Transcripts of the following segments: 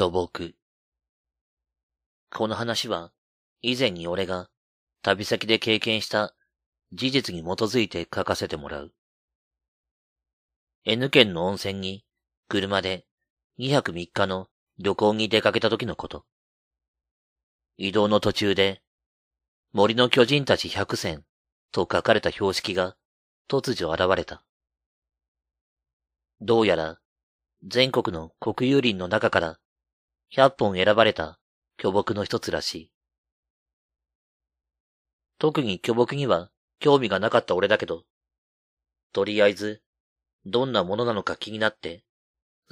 巨木。この話は、以前に俺が旅先で経験した事実に基づいて書かせてもらう。N 県の温泉に車で2泊3日の旅行に出かけた時のこと。移動の途中で、森の巨人たち100選と書かれた標識が突如現れた。どうやら全国の国有林の中から100本選ばれた巨木の一つらしい。特に巨木には興味がなかった俺だけど、とりあえず、どんなものなのか気になって、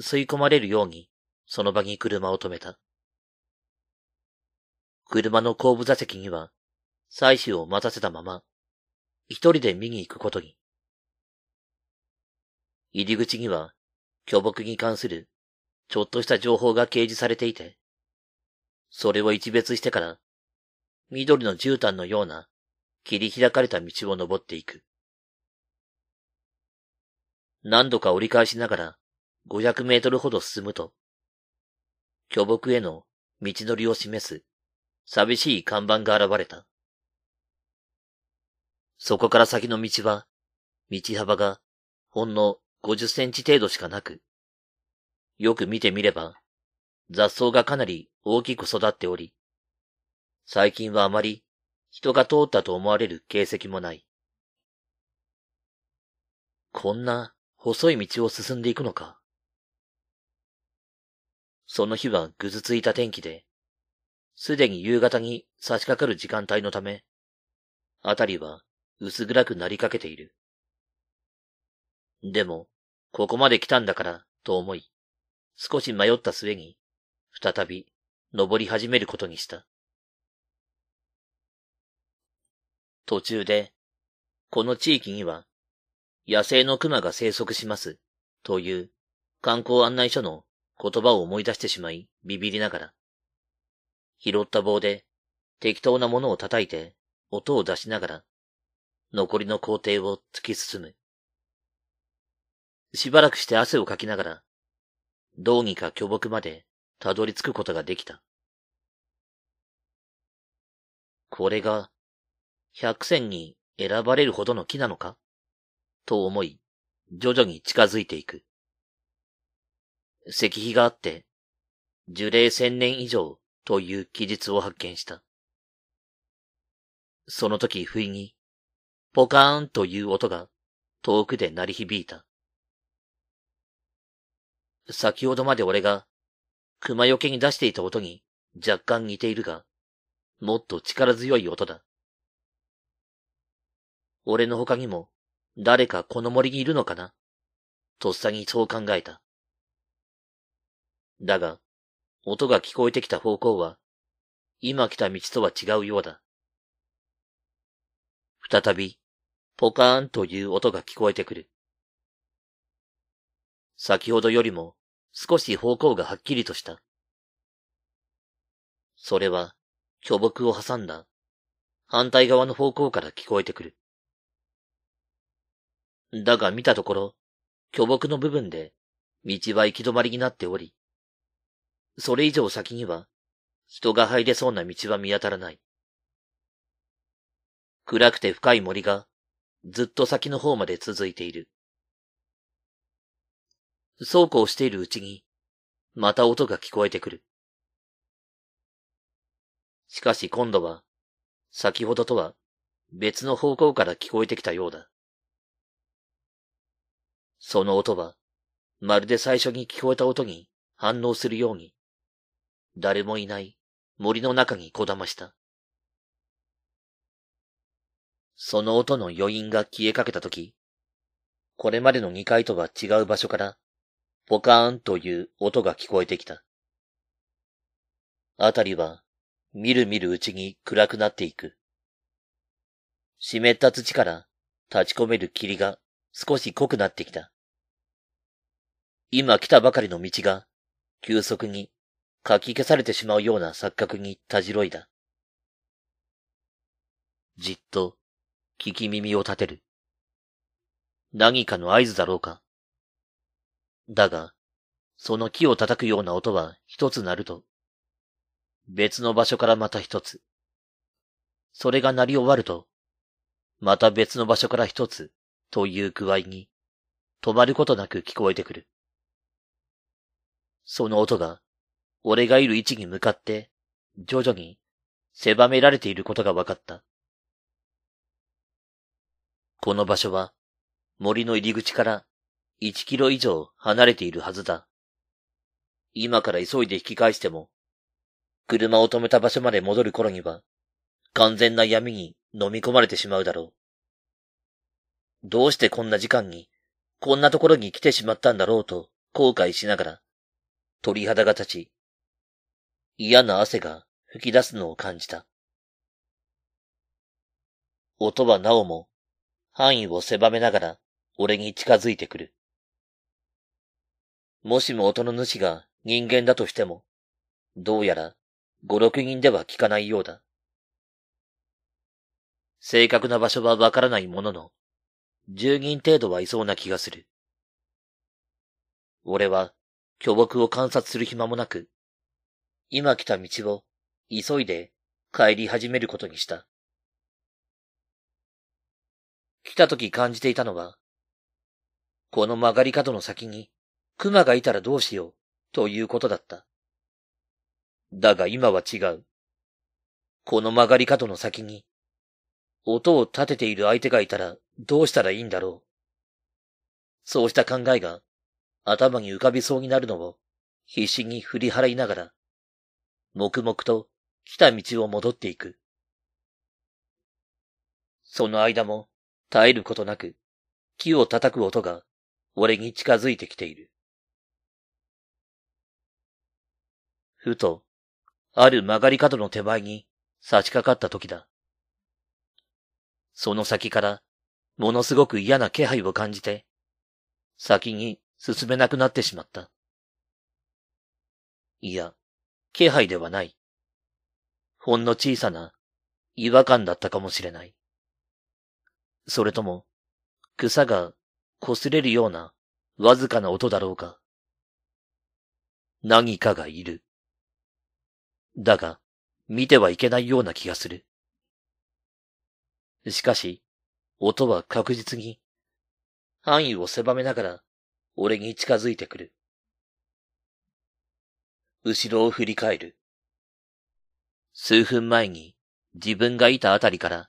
吸い込まれるように、その場に車を止めた。車の後部座席には、妻子を待たせたまま、一人で見に行くことに。入り口には、巨木に関するちょっとした情報が掲示されていて、それを一別してから、緑の絨毯のような切り開かれた道を登っていく。何度か折り返しながら500メートルほど進むと、巨木への道のりを示す寂しい看板が現れた。そこから先の道は、道幅がほんの50センチ程度しかなく、よく見てみれば、雑草がかなり大きく育っており、最近はあまり人が通ったと思われる形跡もない。こんな細い道を進んでいくのか。その日はぐずついた天気で、すでに夕方に差し掛かる時間帯のため、あたりは薄暗くなりかけている。でも、ここまで来たんだから、と思い、少し迷った末に、再び登り始めることにした。途中で、この地域には野生の熊が生息しますという観光案内所の言葉を思い出してしまいビビりながら、拾った棒で適当なものを叩いて音を出しながら残りの工程を突き進む。しばらくして汗をかきながらどうにか巨木までたどり着くことができた。これが百戦に選ばれるほどの木なのかと思い、徐々に近づいていく。石碑があって、樹齢千年以上という記述を発見した。その時不意に、ポカーンという音が遠くで鳴り響いた。先ほどまで俺が、熊よけに出していた音に若干似ているが、もっと力強い音だ。俺の他にも、誰かこの森にいるのかなとっさにそう考えた。だが、音が聞こえてきた方向は、今来た道とは違うようだ。再び、ポカーンという音が聞こえてくる。先ほどよりも少し方向がはっきりとした。それは巨木を挟んだ反対側の方向から聞こえてくる。だが見たところ、巨木の部分で道は行き止まりになっており、それ以上先には人が入れそうな道は見当たらない。暗くて深い森がずっと先の方まで続いている。そうこうしているうちに、また音が聞こえてくる。しかし今度は、先ほどとは別の方向から聞こえてきたようだ。その音は、まるで最初に聞こえた音に反応するように、誰もいない森の中にこだました。その音の余韻が消えかけたとき、これまでの2階とは違う場所からポカーンという音が聞こえてきた。あたりは、みるみるうちに暗くなっていく。湿った土から立ち込める霧が少し濃くなってきた。今来たばかりの道が急速にかき消されてしまうような錯覚にたじろいだ。じっと聞き耳を立てる。何かの合図だろうか。だが、その木を叩くような音は一つ鳴ると、別の場所からまた一つ。それが鳴り終わると、また別の場所から一つという具合に、止まることなく聞こえてくる。その音が、俺がいる位置に向かって、徐々に狭められていることが分かった。この場所は、森の入り口から1キロ以上離れているはずだ。今から急いで引き返しても、車を止めた場所まで戻る頃には、完全な闇に飲み込まれてしまうだろう。どうしてこんな時間に、こんなところに来てしまったんだろうと後悔しながら、鳥肌が立ち、嫌な汗が吹き出すのを感じた。音はなおも範囲を狭めながら俺に近づいてくる。もしも音の主が人間だとしても、どうやら五六人では聞かないようだ。正確な場所はわからないものの、十人程度はいそうな気がする。俺は巨木を観察する暇もなく、今来た道を急いで帰り始めることにした。来た時感じていたのは、この曲がり角の先に熊がいたらどうしよう、ということだった。だが今は違う。この曲がり角の先に、音を立てている相手がいたらどうしたらいいんだろう。そうした考えが頭に浮かびそうになるのを必死に振り払いながら、黙々と来た道を戻っていく。その間も耐えることなく木を叩く音が俺に近づいてきている。ふと、ある曲がり角の手前に差し掛かった時だ。その先から、ものすごく嫌な気配を感じて、先に進めなくなってしまった。いや、気配ではない。ほんの小さな違和感だったかもしれない。それとも、草が擦れるようなわずかな音だろうか。何かがいる。だが、見てはいけないような気がする。しかし、音は確実に、範囲を狭めながら、俺に近づいてくる。後ろを振り返る。数分前に自分がいたあたりから、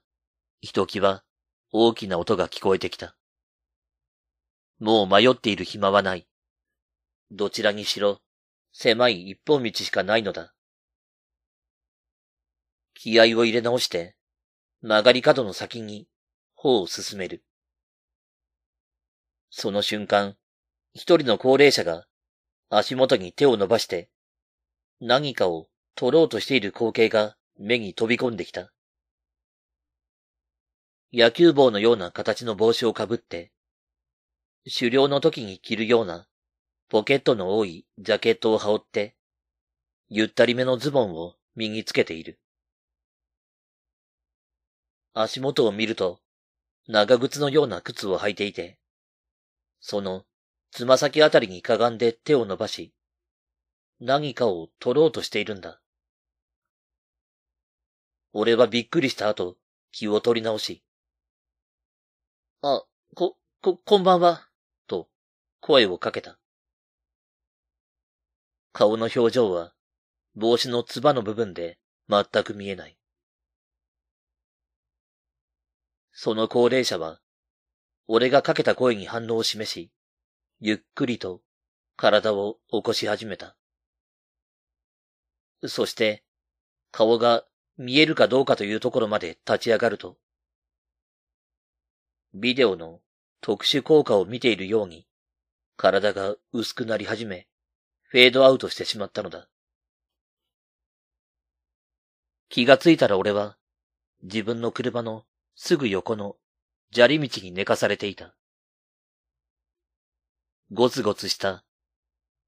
ひときわ大きな音が聞こえてきた。もう迷っている暇はない。どちらにしろ、狭い一本道しかないのだ。気合を入れ直して、曲がり角の先に、歩を進める。その瞬間、一人の高齢者が、足元に手を伸ばして、何かを取ろうとしている光景が目に飛び込んできた。野球帽のような形の帽子をかぶって、狩猟の時に着るようなポケットの多いジャケットを羽織って、ゆったりめのズボンを身につけている。足元を見ると、長靴のような靴を履いていて、その、つま先あたりにかがんで手を伸ばし、何かを取ろうとしているんだ。俺はびっくりした後、気を取り直し、あ、こ、こ、こんばんは、と、声をかけた。顔の表情は、帽子のつばの部分で全く見えない。その高齢者は、俺がかけた声に反応を示し、ゆっくりと体を起こし始めた。そして、顔が見えるかどうかというところまで立ち上がると、ビデオの特殊効果を見ているように、体が薄くなり始め、フェードアウトしてしまったのだ。気がついたら俺は、自分の車のすぐ横の砂利道に寝かされていた。ゴツゴツした、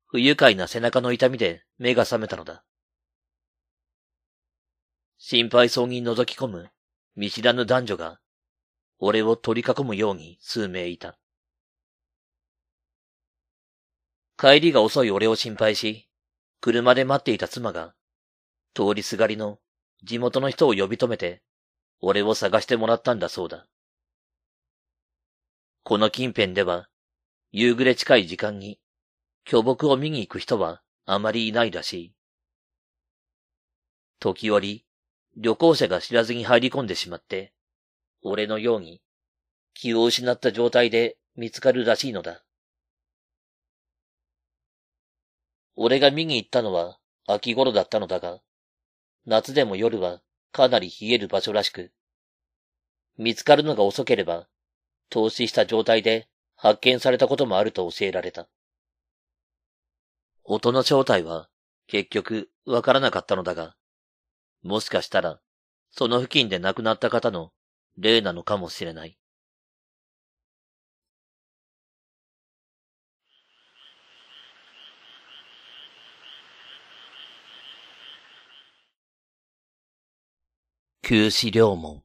不愉快な背中の痛みで目が覚めたのだ。心配そうに覗き込む見知らぬ男女が、俺を取り囲むように数名いた。帰りが遅い俺を心配し、車で待っていた妻が、通りすがりの地元の人を呼び止めて俺を探してもらったんだそうだ。この近辺では、夕暮れ近い時間に、巨木を見に行く人はあまりいないらしい。時折、旅行者が知らずに入り込んでしまって、俺のように、気を失った状態で見つかるらしいのだ。俺が見に行ったのは秋頃だったのだが、夏でも夜はかなり冷える場所らしく、見つかるのが遅ければ、凍死した状態で発見されたこともあると教えられた。音の正体は結局わからなかったのだが、もしかしたらその付近で亡くなった方の霊なのかもしれない。旧資料門。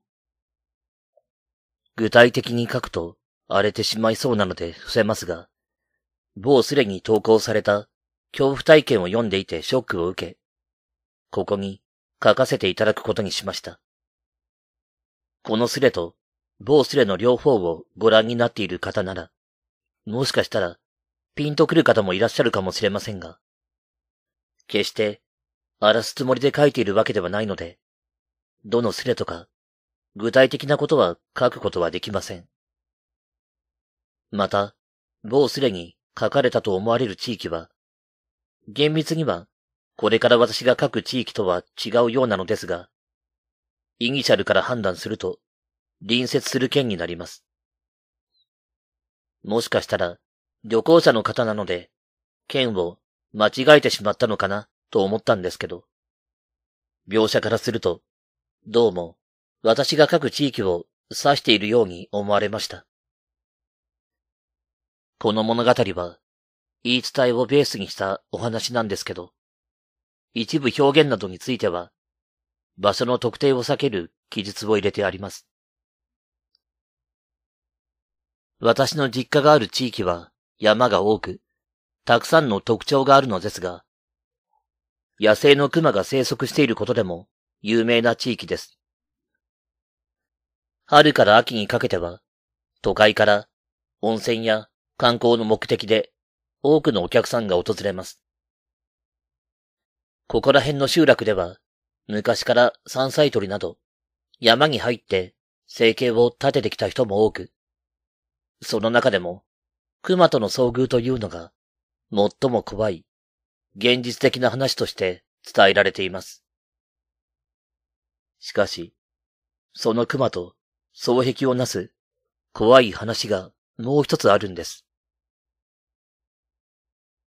具体的に書くと荒れてしまいそうなので伏せますが、某すでに投稿された恐怖体験を読んでいてショックを受け、ここに書かせていただくことにしました。このスレと某スレの両方をご覧になっている方なら、もしかしたらピンとくる方もいらっしゃるかもしれませんが、決して荒らすつもりで書いているわけではないので、どのすれとか、具体的なことは書くことはできません。また、某スレに書かれたと思われる地域は、厳密には、これから私が書く地域とは違うようなのですが、イニシャルから判断すると、隣接する県になります。もしかしたら、旅行者の方なので、県を間違えてしまったのかなと思ったんですけど、描写からすると、どうも、私が各地域を指しているように思われました。この物語は、言い伝えをベースにしたお話なんですけど、一部表現などについては、場所の特定を避ける記述を入れてあります。私の実家がある地域は山が多く、たくさんの特徴があるのですが、野生の熊が生息していることでも有名な地域です。春から秋にかけては、都会から温泉や観光の目的で多くのお客さんが訪れます。ここら辺の集落では、昔から山菜採りなど、山に入って生計を立ててきた人も多く、その中でも、熊との遭遇というのが、最も怖い、現実的な話として伝えられています。しかし、その熊と双璧をなす怖い話がもう一つあるんです。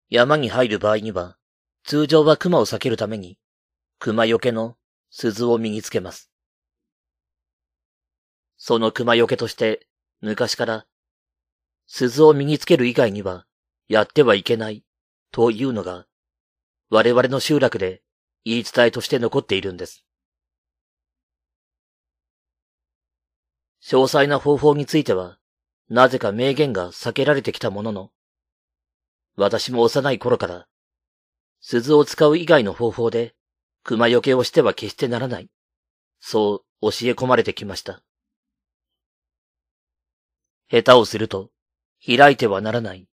山に入る場合には、通常は熊を避けるために、熊よけの鈴を身につけます。その熊よけとして、昔から、鈴を身につける以外には、やってはいけない、というのが、我々の集落で言い伝えとして残っているんです。詳細な方法については、なぜか名言が避けられてきたものの、私も幼い頃から、鈴を使う以外の方法で、熊よけをしては決してならない。そう教え込まれてきました。下手をすると、開いてはならない。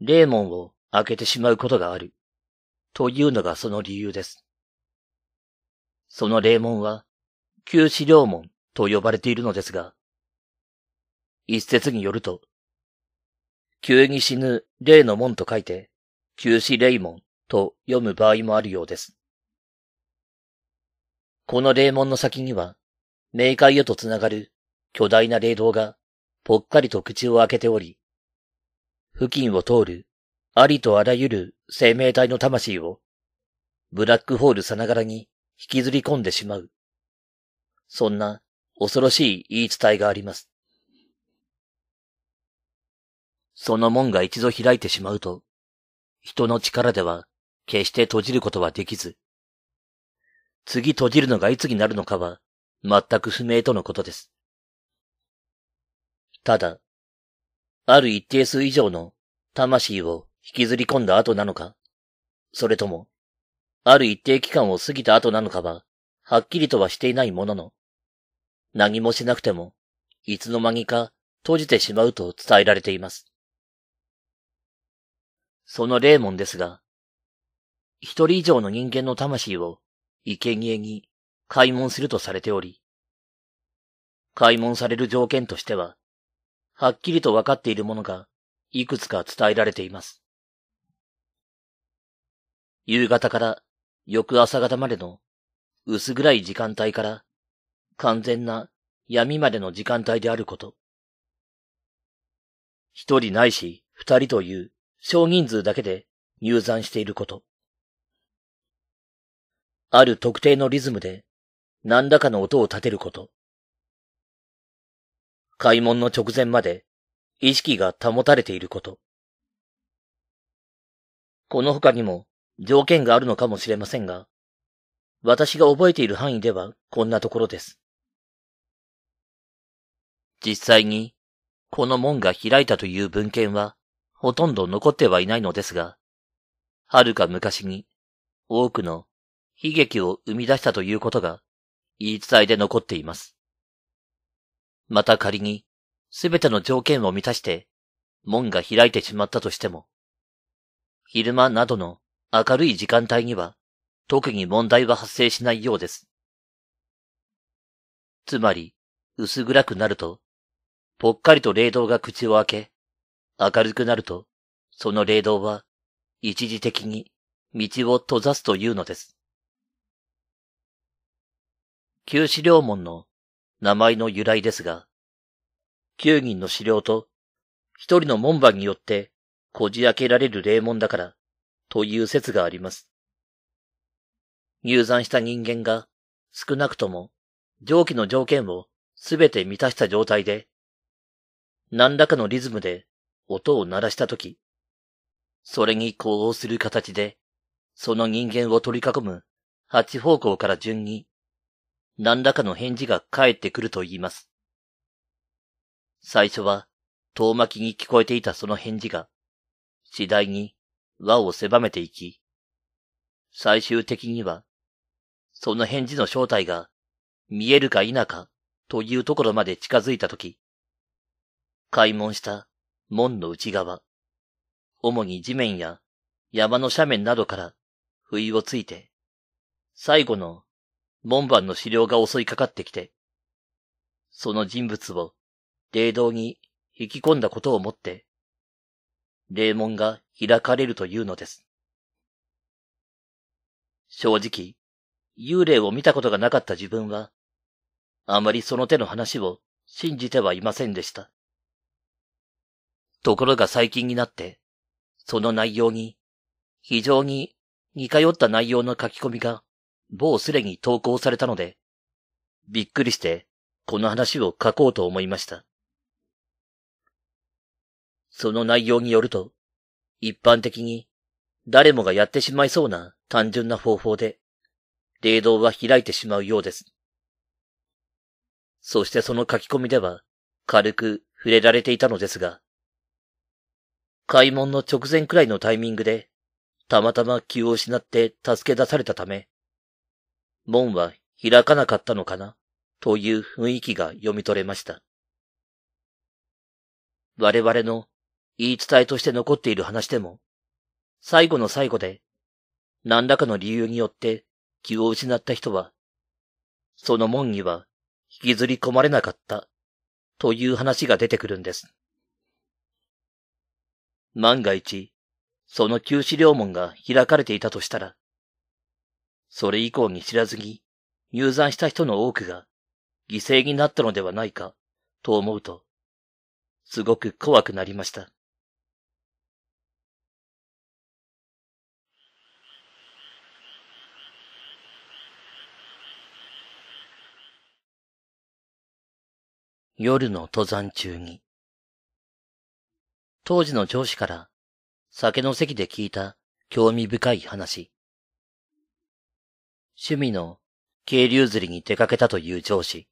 霊門を開けてしまうことがある。というのがその理由です。その霊門は、旧資料門と呼ばれているのですが、一説によると、急に死ぬ霊の門と書いて、急死霊門と読む場合もあるようです。この霊門の先には、冥界へと繋がる巨大な霊道がぽっかりと口を開けており、付近を通るありとあらゆる生命体の魂をブラックホールさながらに引きずり込んでしまう。そんな恐ろしい言い伝えがあります。その門が一度開いてしまうと、人の力では決して閉じることはできず、次閉じるのがいつになるのかは全く不明とのことです。ただ、ある一定数以上の魂を引きずり込んだ後なのか、それとも、ある一定期間を過ぎた後なのかは、はっきりとはしていないものの、何もしなくても、いつの間にか閉じてしまうと伝えられています。その霊門ですが、一人以上の人間の魂を生贄に開門するとされており、開門される条件としては、はっきりと分かっているものがいくつか伝えられています。夕方から翌朝方までの薄暗い時間帯から完全な闇までの時間帯であること。一人ないし二人という少人数だけで入山していること。ある特定のリズムで何らかの音を立てること。開門の直前まで意識が保たれていること。この他にも条件があるのかもしれませんが、私が覚えている範囲ではこんなところです。実際に、この門が開いたという文献は、ほとんど残ってはいないのですが、はるか昔に、多くの悲劇を生み出したということが、言い伝えで残っています。また仮に、すべての条件を満たして、門が開いてしまったとしても、昼間などの明るい時間帯には、特に問題は発生しないようです。つまり、薄暗くなると、ぽっかりと霊道が口を開け、明るくなると、その霊道は、一時的に道を閉ざすというのです。旧資料門の名前の由来ですが、9人の資料と一人の門番によってこじ開けられる霊門だからという説があります。入山した人間が少なくとも上記の条件をすべて満たした状態で何らかのリズムで音を鳴らしたとき、それに呼応する形で、その人間を取り囲む八方向から順に、何らかの返事が返ってくると言います。最初は遠巻きに聞こえていたその返事が、次第に輪を狭めていき、最終的には、その返事の正体が見えるか否かというところまで近づいたとき、開門した門の内側、主に地面や山の斜面などから不意をついて、最後の門番の資料が襲いかかってきて、その人物を霊道に引き込んだことをもって、霊門が開かれるというのです。正直、幽霊を見たことがなかった自分は、あまりその手の話を信じてはいませんでした。ところが最近になって、その内容に、非常に似通った内容の書き込みが、某すでに投稿されたので、びっくりして、この話を書こうと思いました。その内容によると、一般的に、誰もがやってしまいそうな単純な方法で、霊道は開いてしまうようです。そしてその書き込みでは、軽く触れられていたのですが、開門の直前くらいのタイミングで、たまたま気を失って助け出されたため、門は開かなかったのかな、という雰囲気が読み取れました。我々の言い伝えとして残っている話でも、最後の最後で、何らかの理由によって気を失った人は、その門には引きずり込まれなかった、という話が出てくるんです。万が一、その旧資料門が開かれていたとしたら、それ以降に知らずに入山した人の多くが犠牲になったのではないかと思うと、すごく怖くなりました。夜の登山中に、当時の上司から酒の席で聞いた興味深い話。趣味の渓流釣りに出かけたという上司。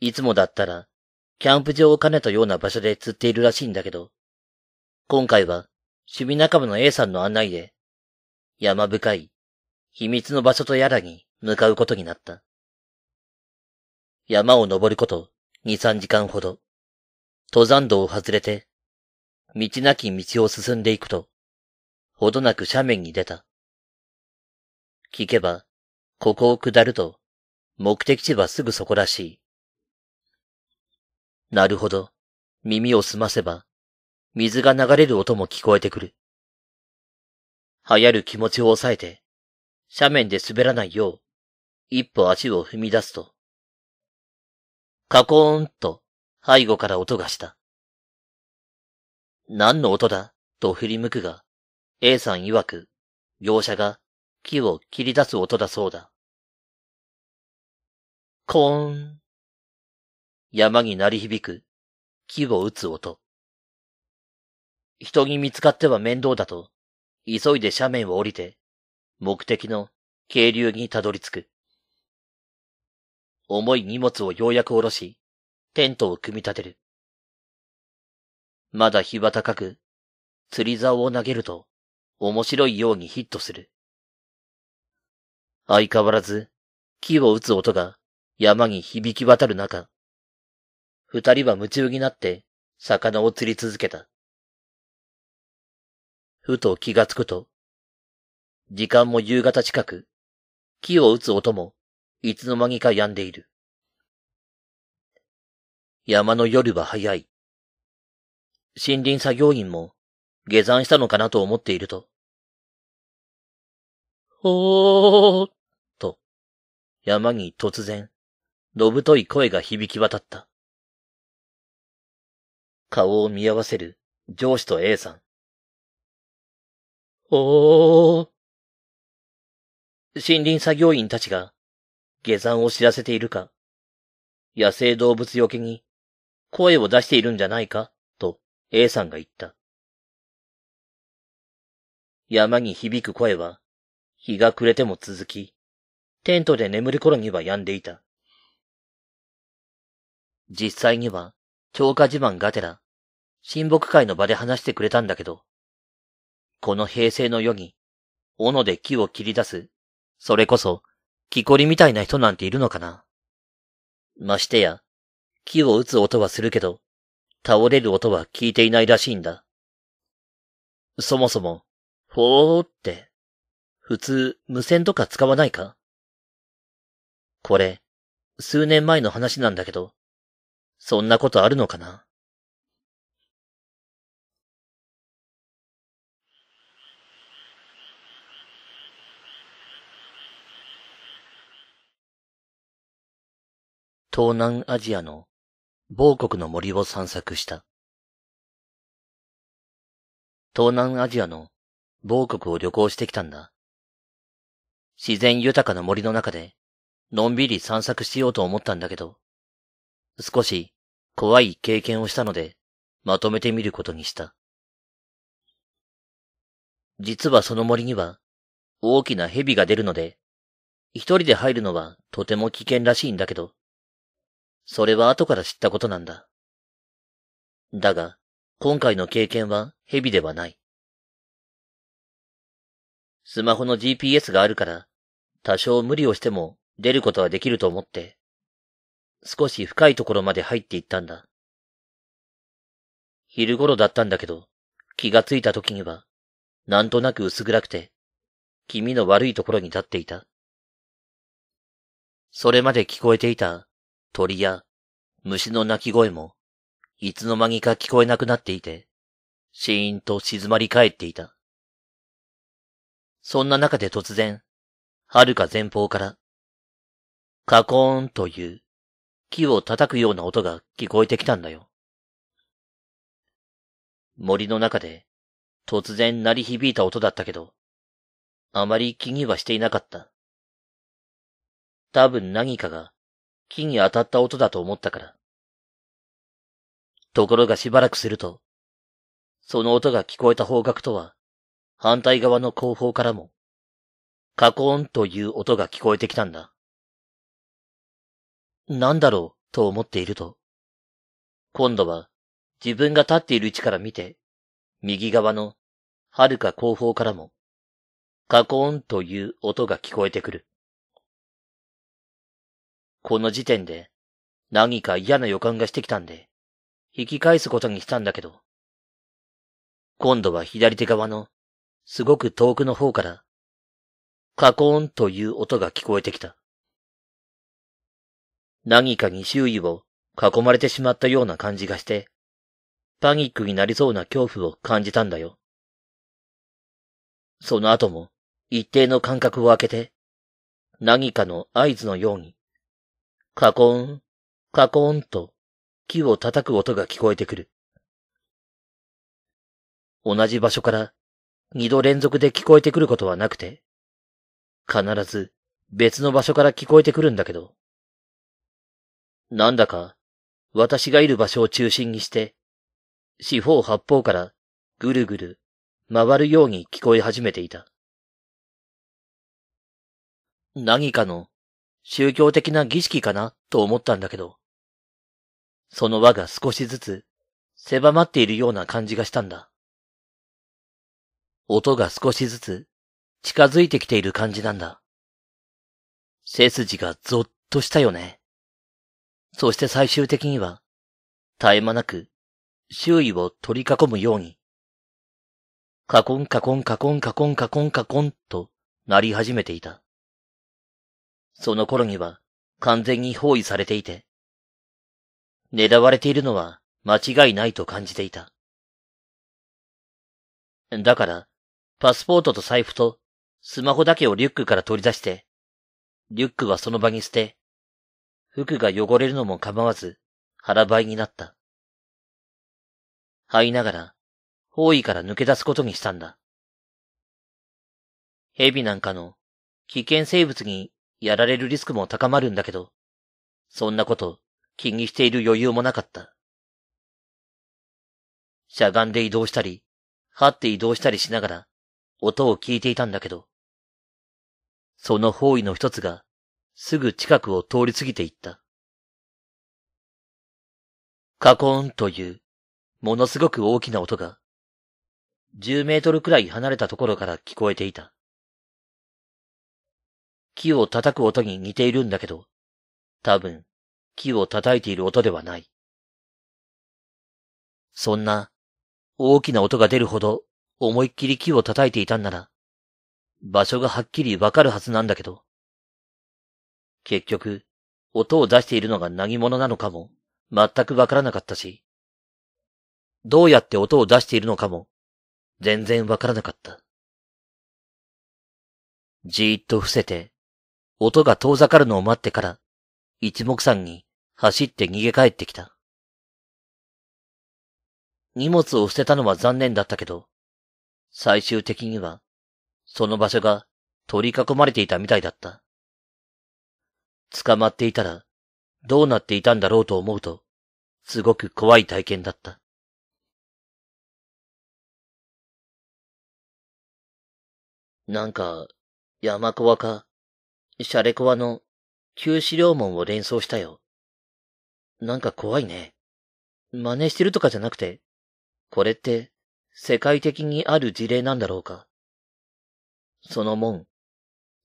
いつもだったら、キャンプ場を兼ねたような場所で釣っているらしいんだけど、今回は趣味仲間の A さんの案内で、山深い秘密の場所とやらに向かうことになった。山を登ること2、3時間ほど、登山道を外れて道なき道を進んでいくと、ほどなく斜面に出た。聞けば、ここを下ると、目的地はすぐそこらしい。なるほど。耳を澄ませば、水が流れる音も聞こえてくる。流行る気持ちを抑えて、斜面で滑らないよう、一歩足を踏み出すと、カコーンと背後から音がした。何の音だと振り向くが、A さん曰く、業者が木を切り出す音だそうだ。コーン。山に鳴り響く、木を打つ音。人に見つかっては面倒だと、急いで斜面を降りて、目的の渓流にたどり着く。重い荷物をようやく下ろし、テントを組み立てる。まだ日は高く、釣り竿を投げると、面白いようにヒットする。相変わらず、木を打つ音が山に響き渡る中、二人は夢中になって魚を釣り続けた。ふと気がつくと、時間も夕方近く、木を打つ音もいつの間にか止んでいる。山の夜は早い。森林作業員も下山したのかなと思っていると、おー、と、山に突然、のぶとい声が響き渡った。顔を見合わせる上司と A さん。おー。森林作業員たちが下山を知らせているか、野生動物よけに声を出しているんじゃないか A さんが言った。山に響く声は、日が暮れても続き、テントで眠る頃には止んでいた。実際には、超過自慢がてら、親睦会の場で話してくれたんだけど、この平成の世に、斧で木を切り出す、それこそ、木こりみたいな人なんているのかな。ましてや、木を打つ音はするけど、倒れる音は聞いていないらしいんだ。そもそも、ほーって、普通無線とか使わないかこれ、数年前の話なんだけど、そんなことあるのかな東南アジアの某国の森を散策した。東南アジアの某国を旅行してきたんだ。自然豊かな森の中で、のんびり散策しようと思ったんだけど、少し怖い経験をしたので、まとめてみることにした。実はその森には、大きな蛇が出るので、一人で入るのはとても危険らしいんだけど、それは後から知ったことなんだ。だが、今回の経験は蛇ではない。スマホの GPS があるから、多少無理をしても出ることはできると思って、少し深いところまで入っていったんだ。昼頃だったんだけど、気がついた時には、なんとなく薄暗くて、気味の悪いところに立っていた。それまで聞こえていた鳥や虫の鳴き声も、いつの間にか聞こえなくなっていて、シーンと静まり返っていた。そんな中で突然、遥か前方から、カコーンという木を叩くような音が聞こえてきたんだよ。森の中で突然鳴り響いた音だったけど、あまり気にはしていなかった。多分何かが木に当たった音だと思ったから。ところがしばらくすると、その音が聞こえた方角とは、反対側の後方からも、カコーンという音が聞こえてきたんだ。なんだろうと思っていると、今度は自分が立っている位置から見て、右側の遥か後方からも、カコーンという音が聞こえてくる。この時点で、何か嫌な予感がしてきたんで、引き返すことにしたんだけど。今度は左手側の、すごく遠くの方から、カコーンという音が聞こえてきた。何かに周囲を囲まれてしまったような感じがして、パニックになりそうな恐怖を感じたんだよ。その後も一定の間隔を空けて、何かの合図のように、カコーン、カコーンと木を叩く音が聞こえてくる。同じ場所から二度連続で聞こえてくることはなくて、必ず別の場所から聞こえてくるんだけど、なんだか私がいる場所を中心にして、四方八方からぐるぐる回るように聞こえ始めていた。何かの宗教的な儀式かなと思ったんだけど、その輪が少しずつ狭まっているような感じがしたんだ。音が少しずつ近づいてきている感じなんだ。背筋がゾッとしたよね。そして最終的には、絶え間なく周囲を取り囲むように、カコンカコンカコンカコンカコンカコンとなり始めていた。その頃には完全に包囲されていて、狙われているのは間違いないと感じていた。だから、パスポートと財布とスマホだけをリュックから取り出して、リュックはその場に捨て、服が汚れるのも構わず腹ばいになった。這いながら、包囲から抜け出すことにしたんだ。蛇なんかの危険生物にやられるリスクも高まるんだけど、そんなこと気にしている余裕もなかった。しゃがんで移動したり、張って移動したりしながら、音を聞いていたんだけど、その方位の一つが、すぐ近くを通り過ぎていった。カコーンという、ものすごく大きな音が、10メートルくらい離れたところから聞こえていた。木を叩く音に似ているんだけど、多分、木を叩いている音ではない。そんな、大きな音が出るほど、思いっきり木を叩いていたんなら、場所がはっきりわかるはずなんだけど。結局、音を出しているのが何者なのかも、全くわからなかったし、どうやって音を出しているのかも、全然わからなかった。じーっと伏せて、音が遠ざかるのを待ってから、一目散に走って逃げ帰ってきた。荷物を捨てたのは残念だったけど、最終的には、その場所が取り囲まれていたみたいだった。捕まっていたら、どうなっていたんだろうと思うと、すごく怖い体験だった。なんか、山小か、シャレコワの旧資料門を連想したよ。なんか怖いね。真似してるとかじゃなくて、これって世界的にある事例なんだろうか。その門、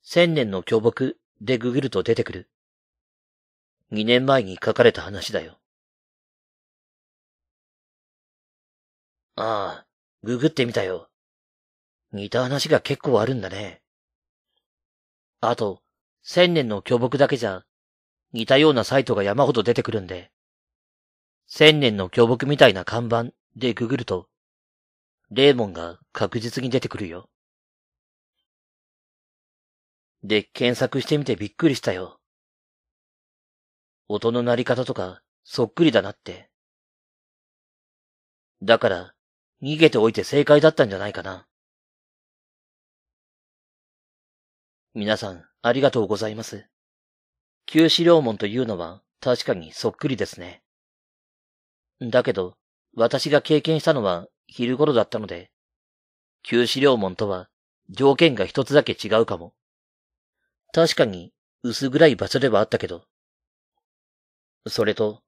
千年の巨木でググると出てくる。二年前に書かれた話だよ。ああ、ググってみたよ。似た話が結構あるんだね。あと、千年の巨木だけじゃ、似たようなサイトが山ほど出てくるんで、千年の巨木みたいな看板でググると、レーモンが確実に出てくるよ。で、検索してみてびっくりしたよ。音の鳴り方とか、そっくりだなって。だから、逃げておいて正解だったんじゃないかな。皆さん、ありがとうございます。旧資料門というのは確かにそっくりですね。だけど、私が経験したのは昼頃だったので、旧資料門とは条件が一つだけ違うかも。確かに薄暗い場所ではあったけど。それと、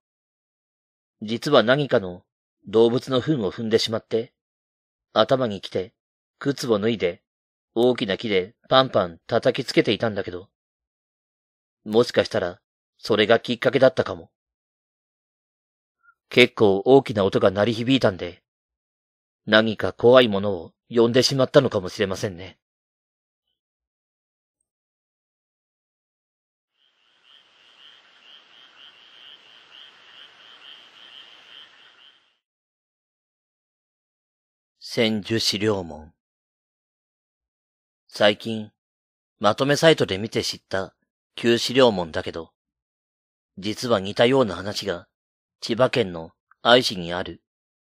実は何かの動物の糞を踏んでしまって、頭に来て、靴を脱いで、大きな木でパンパン叩きつけていたんだけど、もしかしたら、それがきっかけだったかも。結構大きな音が鳴り響いたんで、何か怖いものを呼んでしまったのかもしれませんね。千住資料門最近、まとめサイトで見て知った旧資料門だけど、実は似たような話が千葉県の愛知にある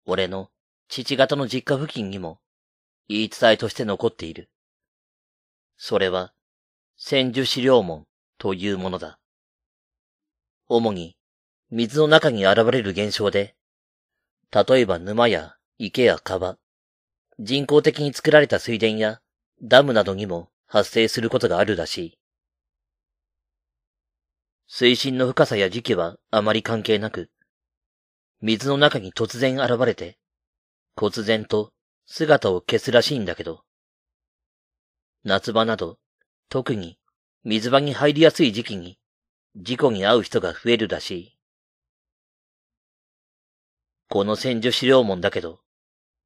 俺の父方の実家付近にも言い伝えとして残っている。それは千住資料門というものだ。主に水の中に現れる現象で、例えば沼や池や川、人工的に作られた水田やダムなどにも発生することがあるらしい。水深の深さや時期はあまり関係なく、水の中に突然現れて、忽然と姿を消すらしいんだけど、夏場など、特に水場に入りやすい時期に事故に遭う人が増えるらしい。この千住資料門だけど、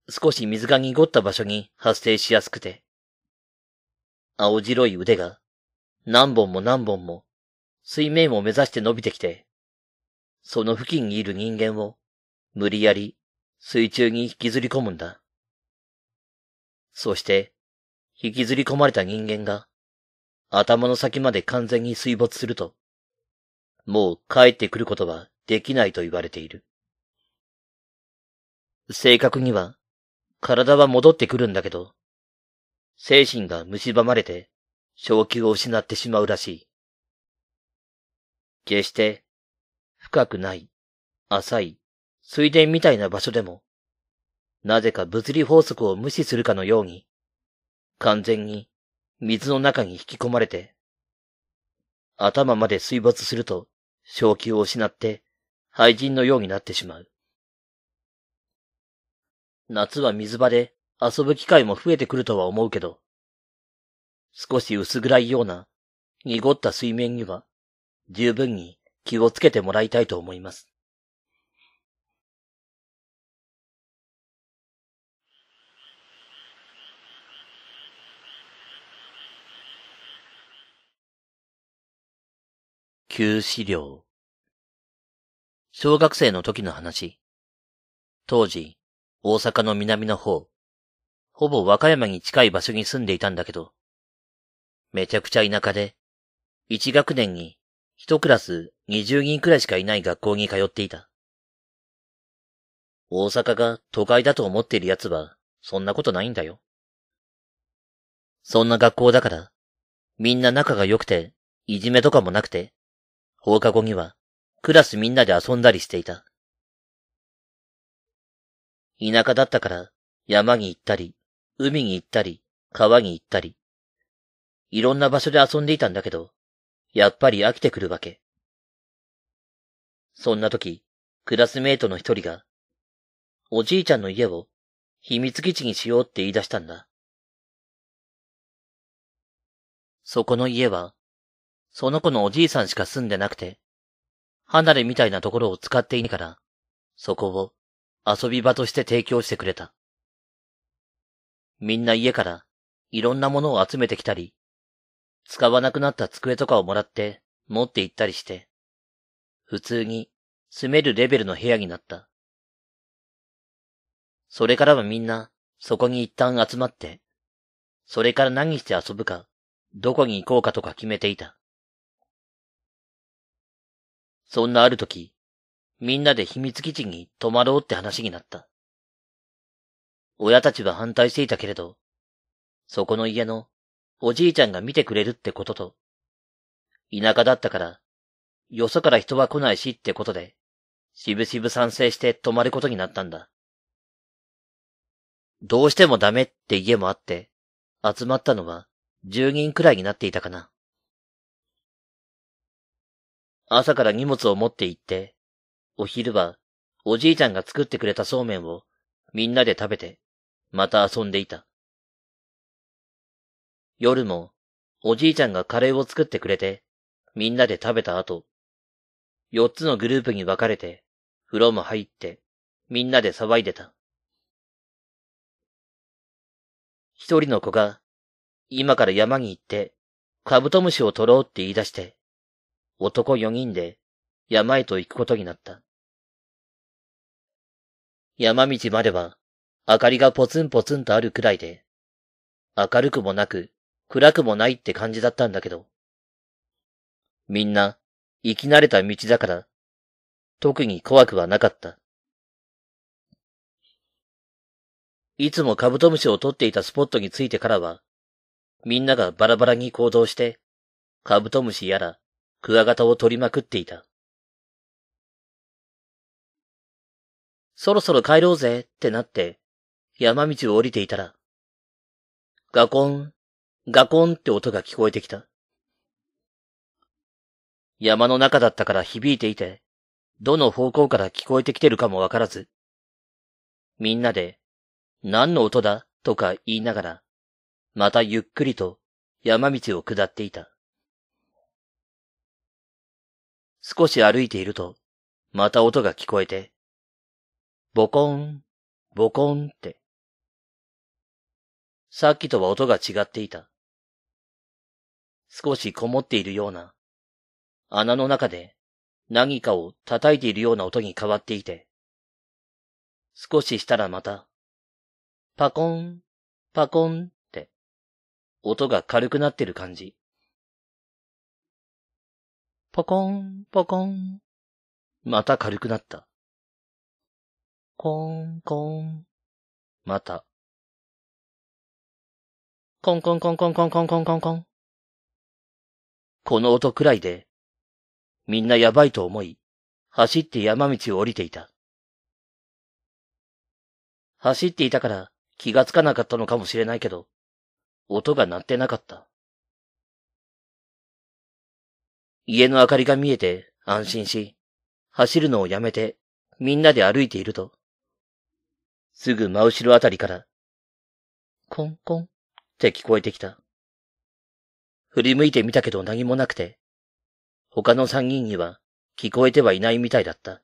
少し水が濁った場所に発生しやすくて、青白い腕が、何本も何本も、水面を目指して伸びてきて、その付近にいる人間を、無理やり、水中に引きずり込むんだ。そして、引きずり込まれた人間が、頭の先まで完全に水没すると、もう帰ってくることはできないと言われている。正確には、体は戻ってくるんだけど、精神が蝕まれて、正気を失ってしまうらしい。決して、深くない、浅い、水田みたいな場所でも、なぜか物理法則を無視するかのように、完全に水の中に引き込まれて、頭まで水没すると正気を失って廃人のようになってしまう。夏は水場で遊ぶ機会も増えてくるとは思うけど、少し薄暗いような濁った水面には十分に気をつけてもらいたいと思います。旧資料。小学生の時の話。当時、大阪の南の方、ほぼ和歌山に近い場所に住んでいたんだけど、めちゃくちゃ田舎で、一学年に一クラス二十人くらいしかいない学校に通っていた。大阪が都会だと思っている奴は、そんなことないんだよ。そんな学校だから、みんな仲が良くて、いじめとかもなくて、放課後には、クラスみんなで遊んだりしていた。田舎だったから、山に行ったり、海に行ったり、川に行ったり、いろんな場所で遊んでいたんだけど、やっぱり飽きてくるわけ。そんな時、クラスメイトの一人が、おじいちゃんの家を秘密基地にしようって言い出したんだ。そこの家は、その子のおじいさんしか住んでなくて、離れみたいなところを使っていいから、そこを遊び場として提供してくれた。みんな家から、いろんなものを集めてきたり、使わなくなった机とかをもらって持って行ったりして、普通に住めるレベルの部屋になった。それからはみんなそこに一旦集まって、それから何して遊ぶか、どこに行こうかとか決めていた。そんなある時、みんなで秘密基地に泊まろうって話になった。親たちは反対していたけれど、そこの家のおじいちゃんが見てくれるってことと、田舎だったから、よそから人は来ないしってことで、しぶしぶ賛成して泊まることになったんだ。どうしてもダメって家もあって、集まったのは10人くらいになっていたかな。朝から荷物を持って行って、お昼はおじいちゃんが作ってくれたそうめんをみんなで食べて、また遊んでいた。夜も、おじいちゃんがカレーを作ってくれて、みんなで食べた後、四つのグループに分かれて、風呂も入って、みんなで騒いでた。一人の子が、今から山に行って、カブトムシを取ろうって言い出して、男四人で山へと行くことになった。山道までは明かりがポツンポツンとあるくらいで、明るくもなく、暗くもないって感じだったんだけど。みんな、生き慣れた道だから、特に怖くはなかった。いつもカブトムシを取っていたスポットについてからは、みんながバラバラに行動して、カブトムシやら、クワガタを取りまくっていた。そろそろ帰ろうぜってなって、山道を降りていたら、ガコン、ガコンって音が聞こえてきた。山の中だったから響いていて、どの方向から聞こえてきてるかもわからず、みんなで、何の音だとか言いながら、またゆっくりと山道を下っていた。少し歩いていると、また音が聞こえて、ボコン、ボコンって。さっきとは音が違っていた。少しこもっているような、穴の中で何かを叩いているような音に変わっていて、少ししたらまた、パコン、パコンって、音が軽くなってる感じ。ポコン、ポコン。また軽くなった。コン、コン。またコンコンコンコンコンコンコンコンコン。この音くらいで、みんなやばいと思い、走って山道を降りていた。走っていたから気がつかなかったのかもしれないけど、音が鳴ってなかった。家の明かりが見えて安心し、走るのをやめてみんなで歩いていると、すぐ真後ろあたりから、コンコン、って聞こえてきた。振り向いてみたけど何もなくて、他の三人には聞こえてはいないみたいだった。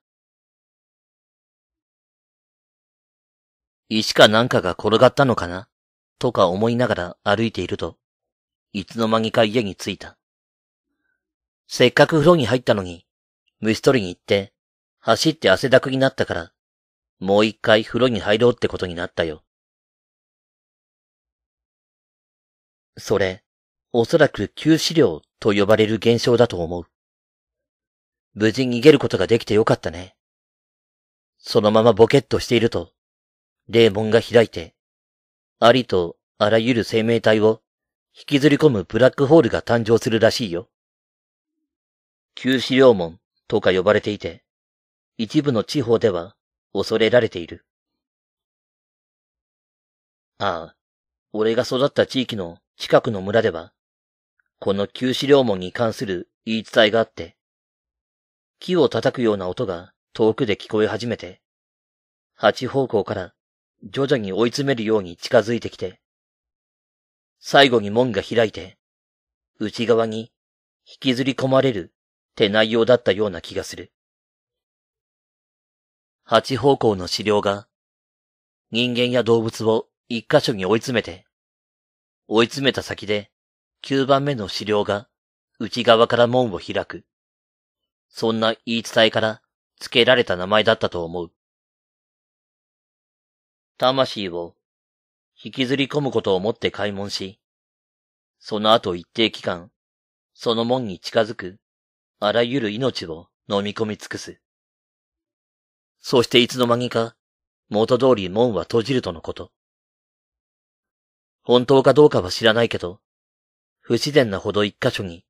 石かなんかが転がったのかなとか思いながら歩いていると、いつの間にか家に着いた。せっかく風呂に入ったのに、虫取りに行って、走って汗だくになったから、もう一回風呂に入ろうってことになったよ。それ、おそらく旧資料と呼ばれる現象だと思う。無事逃げることができてよかったね。そのままボケっとしていると、霊門が開いて、ありとあらゆる生命体を引きずり込むブラックホールが誕生するらしいよ。旧資料門とか呼ばれていて、一部の地方では恐れられている。ああ、俺が育った地域の近くの村では、この旧資料門に関する言い伝えがあって、木を叩くような音が遠くで聞こえ始めて、八方向から徐々に追い詰めるように近づいてきて、最後に門が開いて、内側に引きずり込まれる手て内容だったような気がする。八方向の資料が人間や動物を一箇所に追い詰めて、追い詰めた先で、9番目の資料が内側から門を開く。そんな言い伝えから付けられた名前だったと思う。魂を引きずり込むことをもって開門し、その後一定期間、その門に近づく、あらゆる命を飲み込み尽くす。そしていつの間にか、元通り門は閉じるとのこと。本当かどうかは知らないけど、不自然なほど一箇所に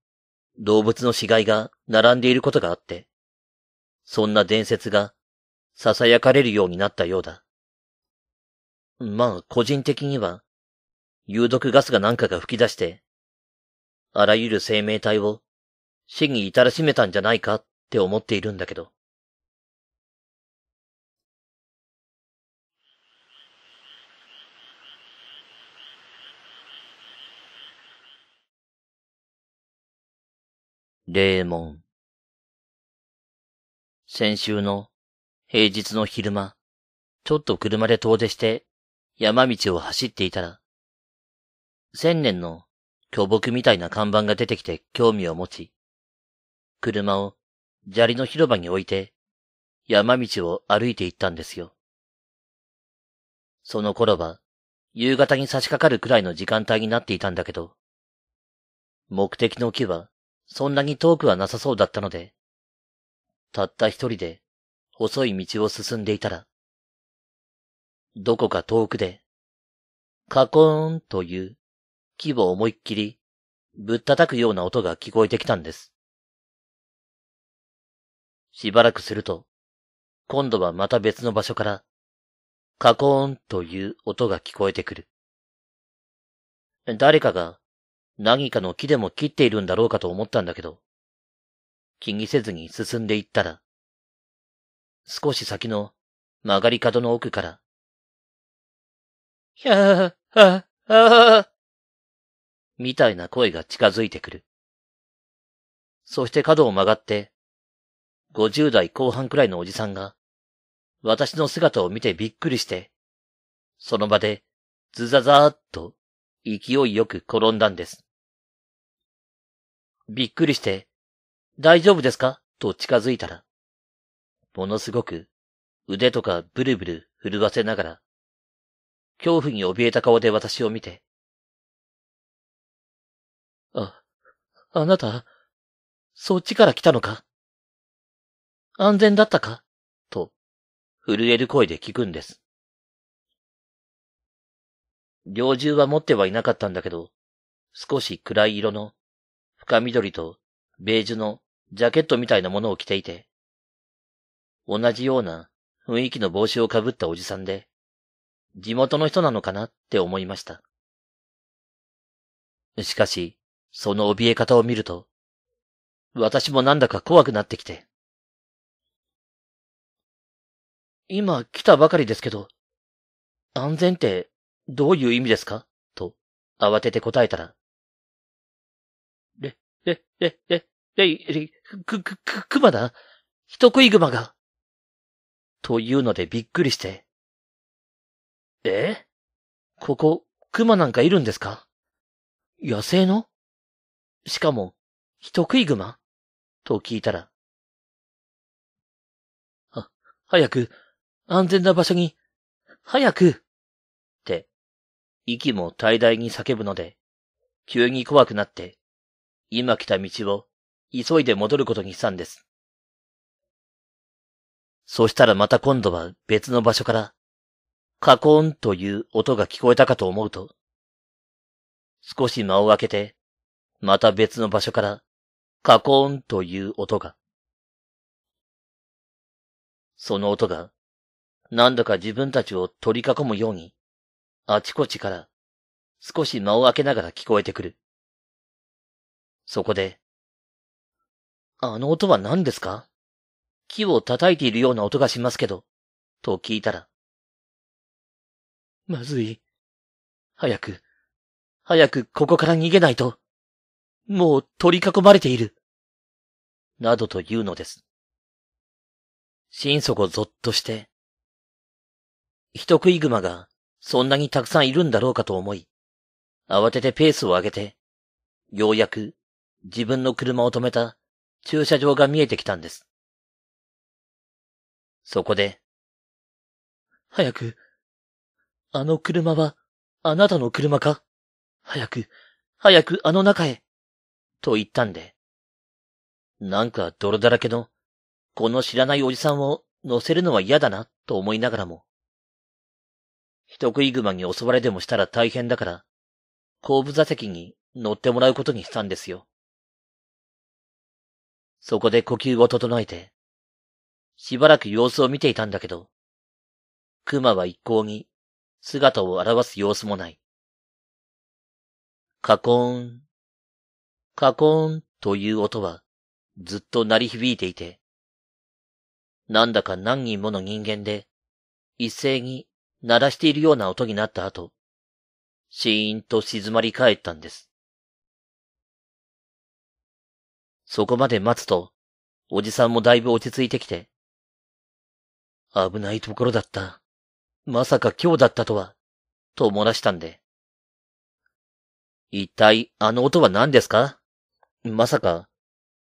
動物の死骸が並んでいることがあって、そんな伝説が囁かれるようになったようだ。まあ、個人的には、有毒ガスがなんかが吹き出して、あらゆる生命体を死に至らしめたんじゃないかって思っているんだけど。レモン。先週の平日の昼間、ちょっと車で遠出して山道を走っていたら、千年の巨木みたいな看板が出てきて興味を持ち、車を砂利の広場に置いて山道を歩いて行ったんですよ。その頃は夕方に差し掛かるくらいの時間帯になっていたんだけど、目的の木はそんなに遠くはなさそうだったので、たった一人で細い道を進んでいたら、どこか遠くで、カコーンという規模を思いっきりぶったたくような音が聞こえてきたんです。しばらくすると、今度はまた別の場所から、カコーンという音が聞こえてくる。誰かが何かの木でも切っているんだろうかと思ったんだけど、気にせずに進んでいったら、少し先の曲がり角の奥から、ひゃー、はあ、はー、みたいな声が近づいてくる。そして角を曲がって、五十代後半くらいのおじさんが、私の姿を見てびっくりして、その場で、ズザザーっと勢いよく転んだんです。びっくりして、大丈夫ですかと近づいたら、ものすごく腕とかブルブル震わせながら、恐怖に怯えた顔で私を見て、あ、あなた、そっちから来たのか安全だったかと、震える声で聞くんです。猟銃は持ってはいなかったんだけど、少し暗い色の、深緑とベージュのジャケットみたいなものを着ていて、同じような雰囲気の帽子をかぶったおじさんで、地元の人なのかなって思いました。しかし、その怯え方を見ると、私もなんだか怖くなってきて。今来たばかりですけど、安全ってどういう意味ですかと、慌てて答えたら、れ、れ、れ、れ、れ、れ、く、く、く、熊だ人食い熊がというのでびっくりして。えここ、熊なんかいるんですか野生のしかも、人食い熊と聞いたら。は、早く、安全な場所に、早く息も大大に叫ぶので、急に怖くなって、今来た道を急いで戻ることにしたんです。そしたらまた今度は別の場所から、カコーンという音が聞こえたかと思うと、少し間を空けて、また別の場所から、カコーンという音が。その音が、何だか自分たちを取り囲むように、あちこちから、少し間を開けながら聞こえてくる。そこで、あの音は何ですか木を叩いているような音がしますけど、と聞いたら、まずい。早く、早くここから逃げないと、もう取り囲まれている。などと言うのです。心底ぞっとして、人食い熊がそんなにたくさんいるんだろうかと思い、慌ててペースを上げて、ようやく自分の車を止めた駐車場が見えてきたんです。そこで、早く、あの車はあなたの車か早く、早くあの中へ、と言ったんで、なんか泥だらけの、この知らないおじさんを乗せるのは嫌だな、と思いながらも、人食い熊に襲われでもしたら大変だから、後部座席に乗ってもらうことにしたんですよ。そこで呼吸を整えて、しばらく様子を見ていたんだけど、熊は一向に姿を現す様子もない。カコーン、カコーンという音はずっと鳴り響いていて、なんだか何人もの人間で一斉に鳴らしているような音になった後、シーンと静まり返ったんです。そこまで待つと、おじさんもだいぶ落ち着いてきて、危ないところだった。まさか今日だったとは、と漏らしたんで。一体あの音は何ですかまさか、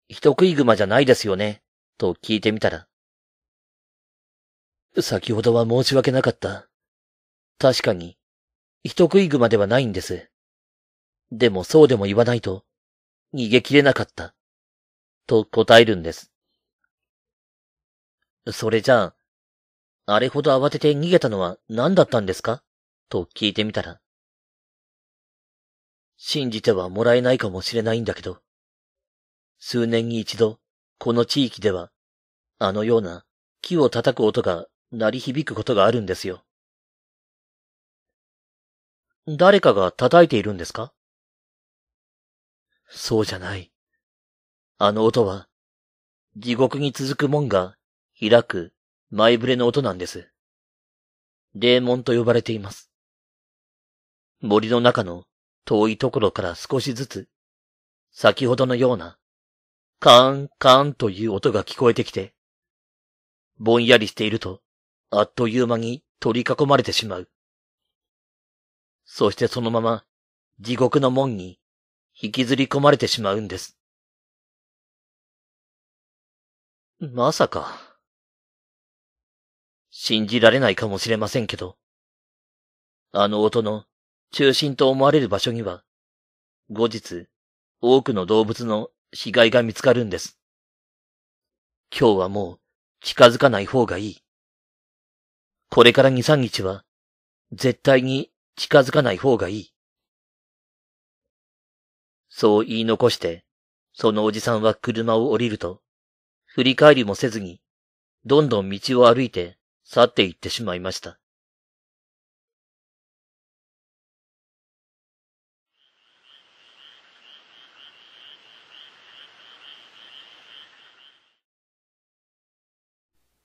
人食い熊じゃないですよね、と聞いてみたら。先ほどは申し訳なかった。確かに、人食いグマではないんです。でもそうでも言わないと、逃げきれなかった。と答えるんです。それじゃあ、あれほど慌てて逃げたのは何だったんですかと聞いてみたら。信じてはもらえないかもしれないんだけど、数年に一度、この地域では、あのような木を叩く音が鳴り響くことがあるんですよ。誰かが叩いているんですかそうじゃない。あの音は、地獄に続く門が開く前触れの音なんです。霊門と呼ばれています。森の中の遠いところから少しずつ、先ほどのような、カーンカーンという音が聞こえてきて、ぼんやりしていると、あっという間に取り囲まれてしまう。そしてそのまま地獄の門に引きずり込まれてしまうんです。まさか。信じられないかもしれませんけど、あの音の中心と思われる場所には、後日、多くの動物の死骸が見つかるんです。今日はもう近づかない方がいい。これから2、3日は、絶対に近づかない方がいい。そう言い残して、そのおじさんは車を降りると、振り返りもせずに、どんどん道を歩いて去っていってしまいました。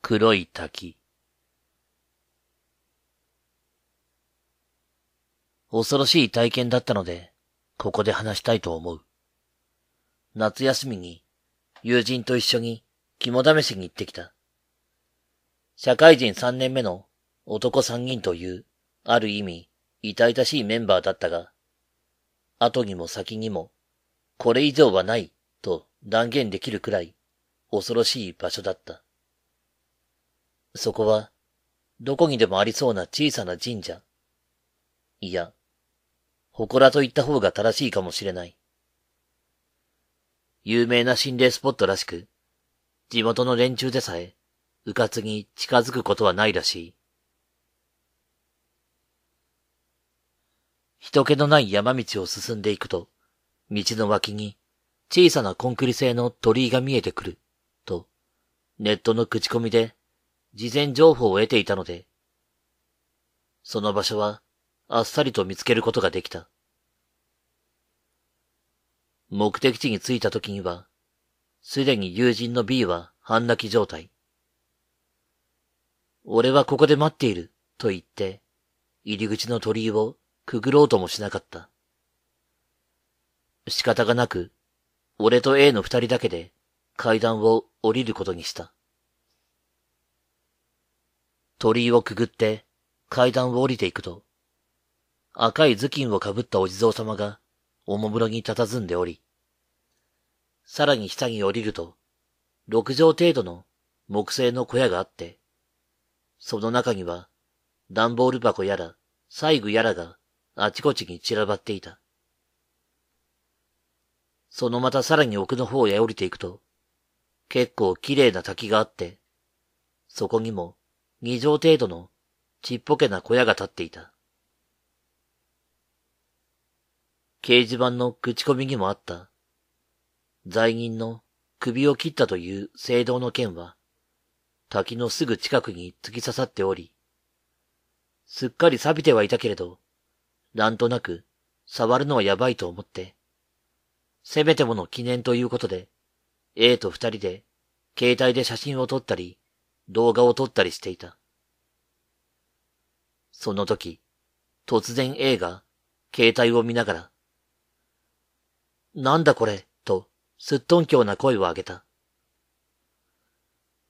黒い滝。恐ろしい体験だったので、ここで話したいと思う。夏休みに友人と一緒に肝試しに行ってきた。社会人三年目の男三人という、ある意味、痛々しいメンバーだったが、後にも先にも、これ以上はないと断言できるくらい恐ろしい場所だった。そこは、どこにでもありそうな小さな神社。いや、祠と言った方が正しいかもしれない。有名な心霊スポットらしく、地元の連中でさえ、うかつに近づくことはないらしい。人気のない山道を進んでいくと、道の脇に小さなコンクリ製の鳥居が見えてくる、と、ネットの口コミで事前情報を得ていたので、その場所はあっさりと見つけることができた。目的地に着いた時には、すでに友人の B は半泣き状態。俺はここで待っていると言って、入り口の鳥居をくぐろうともしなかった。仕方がなく、俺と A の二人だけで階段を降りることにした。鳥居をくぐって階段を降りていくと、赤い頭巾をかぶったお地蔵様が、おもむろに佇んでおり、さらに下に降りると、六畳程度の木製の小屋があって、その中には、段ボール箱やら、細具やらが、あちこちに散らばっていた。そのまたさらに奥の方へ降りていくと、結構綺麗な滝があって、そこにも、二畳程度のちっぽけな小屋が建っていた。掲示板の口コミにもあった。罪人の首を切ったという聖堂の剣は、滝のすぐ近くに突き刺さっており、すっかり錆びてはいたけれど、なんとなく触るのはやばいと思って、せめてもの記念ということで、A と二人で携帯で写真を撮ったり、動画を撮ったりしていた。その時、突然 A が携帯を見ながら、なんだこれ、と、すっとんきょうな声を上げた。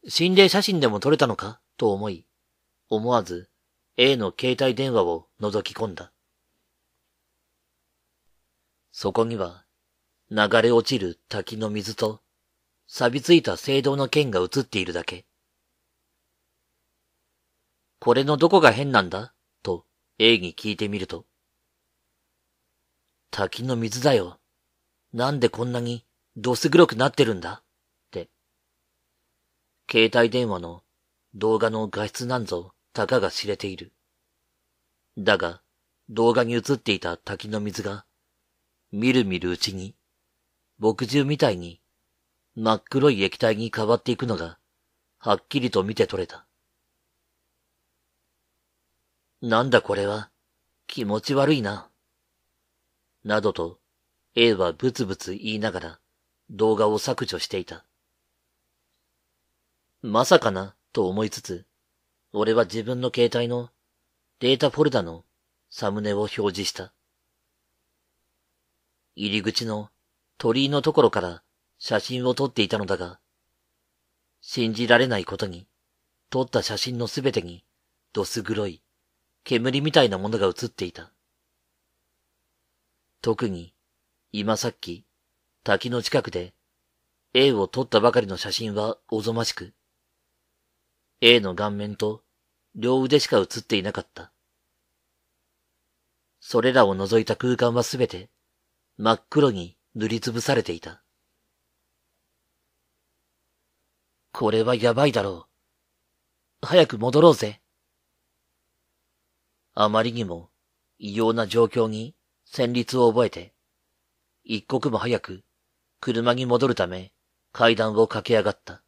心霊写真でも撮れたのかと思い、思わず A の携帯電話を覗き込んだ。そこには、流れ落ちる滝の水と、錆びついた聖堂の剣が映っているだけ。これのどこが変なんだと A に聞いてみると。滝の水だよ。なんでこんなにドス黒くなってるんだって。携帯電話の動画の画質なんぞたかが知れている。だが動画に映っていた滝の水が、みるみるうちに、墨汁みたいに真っ黒い液体に変わっていくのが、はっきりと見て取れた。なんだこれは、気持ち悪いな。などと A はブツブツ言いながら動画を削除していた。まさかな、と思いつつ、俺は自分の携帯のデータフォルダのサムネを表示した。入り口の鳥居のところから写真を撮っていたのだが、信じられないことに、撮った写真のすべてに、どす黒い、煙みたいなものが映っていた。特に、今さっき、滝の近くで、A を撮ったばかりの写真はおぞましく、A の顔面と両腕しか写っていなかった。それらを除いた空間はすべて真っ黒に塗りつぶされていた。これはやばいだろう。早く戻ろうぜ。あまりにも異様な状況に旋律を覚えて、一刻も早く、車に戻るため、階段を駆け上がった。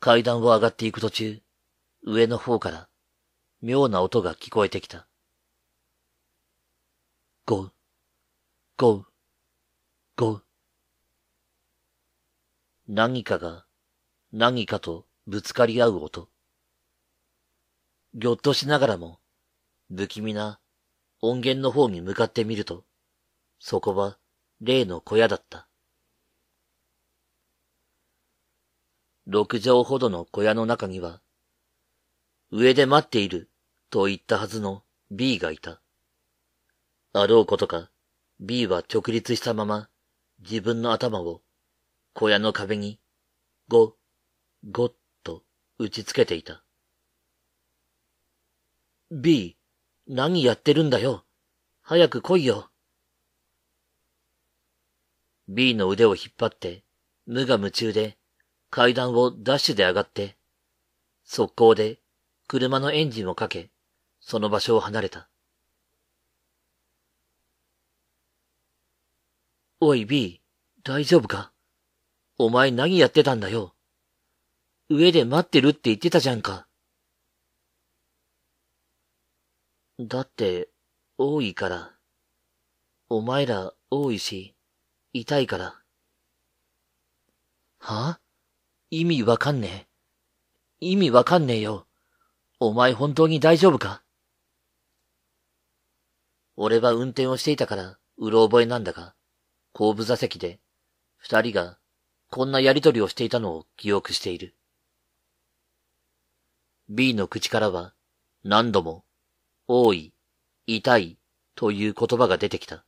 階段を上がっていく途中、上の方から、妙な音が聞こえてきた。ゴウ、ゴウ、ゴウ。何かが、何かとぶつかり合う音。ぎょっとしながらも、不気味な音源の方に向かってみると、そこは例の小屋だった。六畳ほどの小屋の中には、上で待っていると言ったはずの B がいた。あろうことか、B は直立したまま自分の頭を小屋の壁にゴ、ゴッと打ち付けていた。B、何やってるんだよ。早く来いよ。B の腕を引っ張って、無我夢中で、階段をダッシュで上がって、速攻で車のエンジンをかけ、その場所を離れた。おい B、大丈夫かお前何やってたんだよ。上で待ってるって言ってたじゃんか。だって、多いから。お前ら多いし、痛いから。は意味わかんねえ。意味わかんねえよ。お前本当に大丈夫か俺は運転をしていたから、うろ覚えなんだが、後部座席で、二人が、こんなやりとりをしていたのを記憶している。B の口からは、何度も、多い、痛いという言葉が出てきた。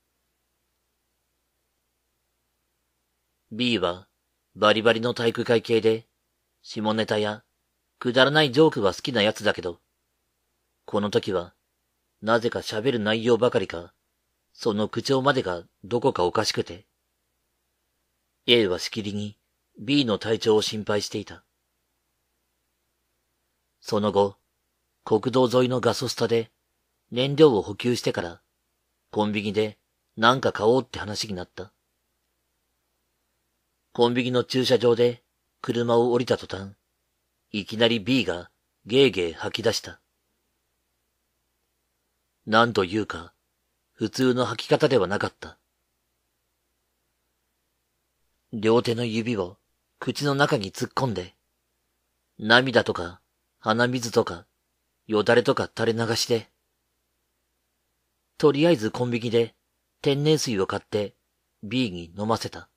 B はバリバリの体育会系で、下ネタやくだらないジョークは好きなやつだけど、この時はなぜか喋る内容ばかりか、その口調までがどこかおかしくて。A はしきりに B の体調を心配していた。その後、国道沿いのガソスタで燃料を補給してから、コンビニで何か買おうって話になった。コンビニの駐車場で車を降りた途端、いきなり B がゲーゲー吐き出した。なんというか、普通の吐き方ではなかった。両手の指を口の中に突っ込んで、涙とか鼻水とかよだれとか垂れ流して、とりあえずコンビニで天然水を買って B に飲ませた。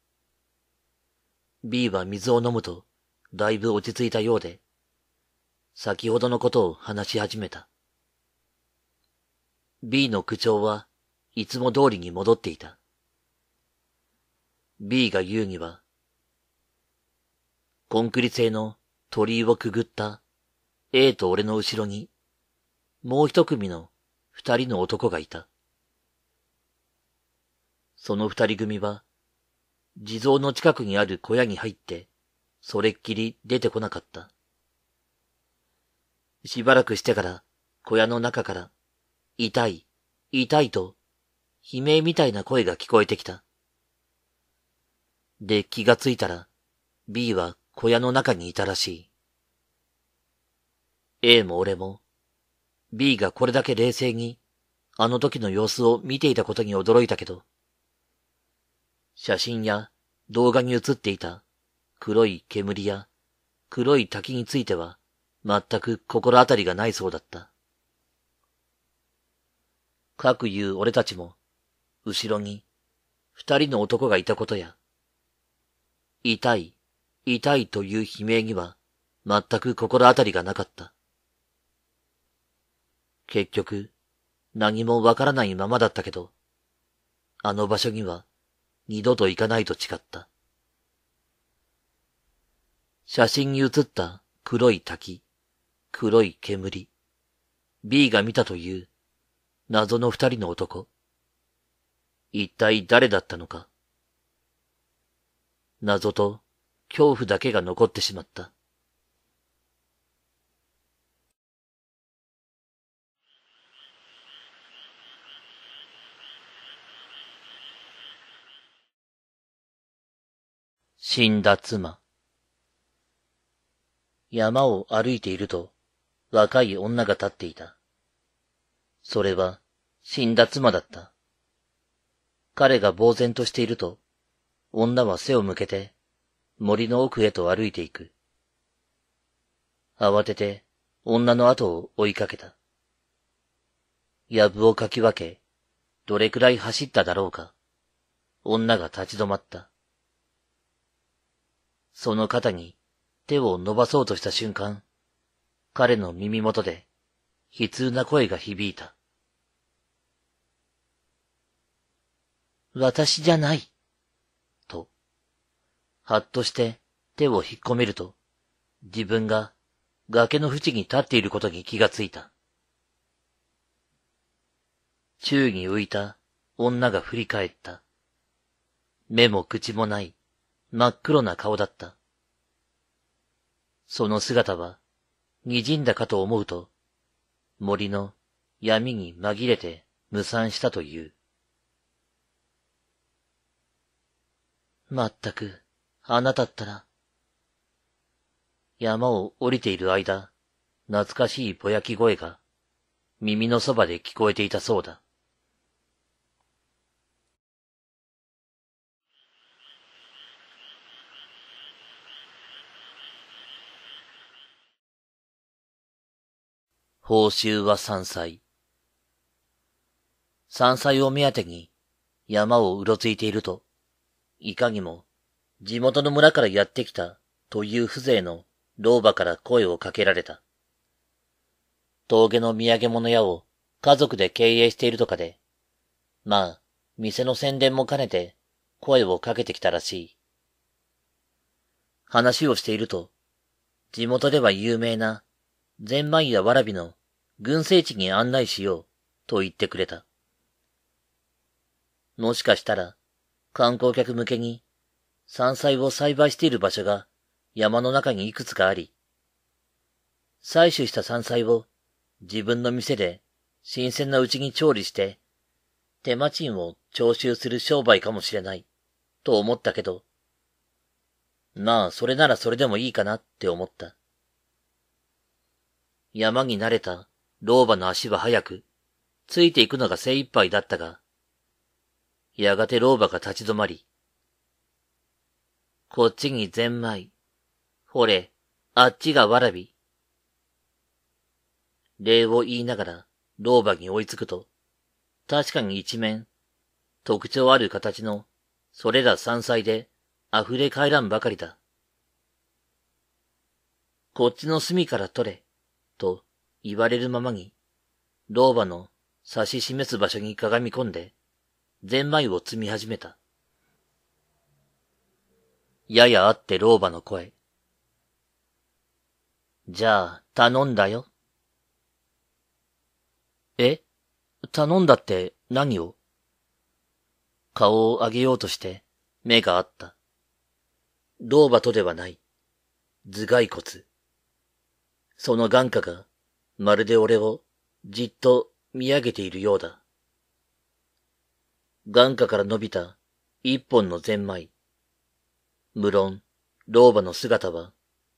B は水を飲むとだいぶ落ち着いたようで、先ほどのことを話し始めた。B の口調はいつも通りに戻っていた。B が言うには、コンクリ製の鳥居をくぐった A と俺の後ろに、もう一組の二人の男がいた。その二人組は、地蔵の近くにある小屋に入って、それっきり出てこなかった。しばらくしてから、小屋の中から、痛い、痛いと、悲鳴みたいな声が聞こえてきた。で気がついたら、B は小屋の中にいたらしい。A も俺も、B がこれだけ冷静に、あの時の様子を見ていたことに驚いたけど、写真や動画に写っていた黒い煙や黒い滝については全く心当たりがないそうだった。かくいう俺たちも、後ろに二人の男がいたことや、痛い、痛いという悲鳴には全く心当たりがなかった。結局、何もわからないままだったけど、あの場所には二度と行かないと誓った。写真に写った黒い滝、黒い煙。B が見たという謎の二人の男。一体誰だったのか。謎と恐怖だけが残ってしまった。死んだ妻。山を歩いていると、若い女が立っていた。それは、死んだ妻だった。彼が呆然としていると、女は背を向けて、森の奥へと歩いていく。慌てて、女の後を追いかけた。藪をかき分け、どれくらい走っただろうか。女が立ち止まった。その肩に手を伸ばそうとした瞬間、彼の耳元で悲痛な声が響いた。私じゃない。と、はっとして手を引っ込めると、自分が崖の縁に立っていることに気がついた。宙に浮いた女が振り返った。目も口もない真っ黒な顔だった。その姿は、滲んだかと思うと、森の闇に紛れて無惨したという。まったく、あなたったら。山を降りている間、懐かしいぼやき声が、耳のそばで聞こえていたそうだ。報酬は山菜。山菜を目当てに山をうろついていると、いかにも地元の村からやってきたという風情の老婆から声をかけられた。峠の土産物屋を家族で経営しているとかで、まあ、店の宣伝も兼ねて声をかけてきたらしい。話をしていると、地元では有名なゼンマイやワラビの群生地に案内しようと言ってくれた。もしかしたら観光客向けに山菜を栽培している場所が山の中にいくつかあり、採取した山菜を自分の店で新鮮なうちに調理して手間賃を徴収する商売かもしれないと思ったけど、まあそれならそれでもいいかなって思った。山に慣れた老婆の足は速く、ついていくのが精一杯だったが、やがて老婆が立ち止まり、こっちにゼンマイ、ほれ、あっちがわらび。礼を言いながら老婆に追いつくと、確かに一面、特徴ある形の、それら山菜で溢れ返らんばかりだ。こっちの隅から取れ。と言われるままに、老婆の指し示す場所にかがみ込んで、ゼンマイを積み始めた。ややあって老婆の声。じゃあ、頼んだよ。え頼んだって何を顔を上げようとして目があった。老婆とではない。頭蓋骨。その眼下が、まるで俺をじっと見上げているようだ。眼下から伸びた一本のゼンマイ。無論、老婆の姿は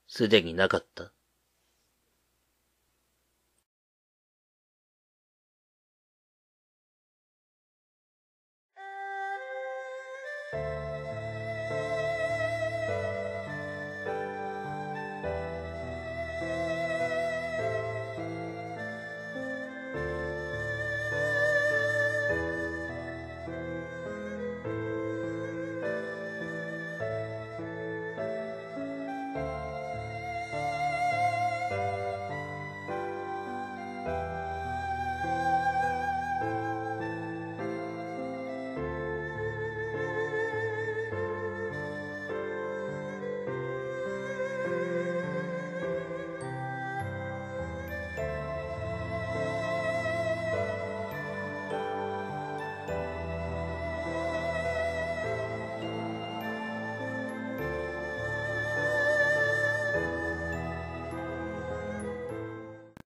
すでになかった。